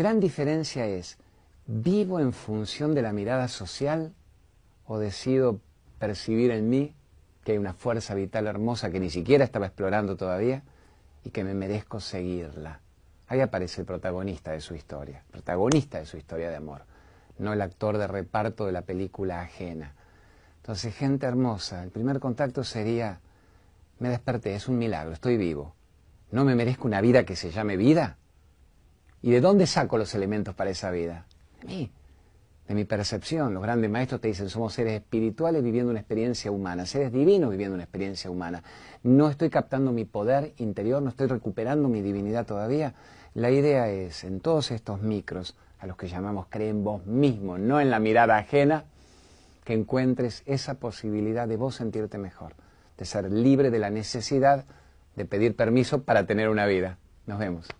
gran diferencia es, ¿vivo en función de la mirada social o decido percibir en mí que hay una fuerza vital hermosa que ni siquiera estaba explorando todavía y que me merezco seguirla? Ahí aparece el protagonista de su historia, protagonista de su historia de amor, no el actor de reparto de la película ajena. Entonces, gente hermosa, el primer contacto sería, me desperté, es un milagro, estoy vivo. ¿No me merezco una vida que se llame vida? ¿Y de dónde saco los elementos para esa vida? De mí, de mi percepción. Los grandes maestros te dicen, somos seres espirituales viviendo una experiencia humana, seres divinos viviendo una experiencia humana. No estoy captando mi poder interior, no estoy recuperando mi divinidad todavía. La idea es, en todos estos micros, a los que llamamos creen vos mismo, no en la mirada ajena, que encuentres esa posibilidad de vos sentirte mejor, de ser libre de la necesidad de pedir permiso para tener una vida. Nos vemos.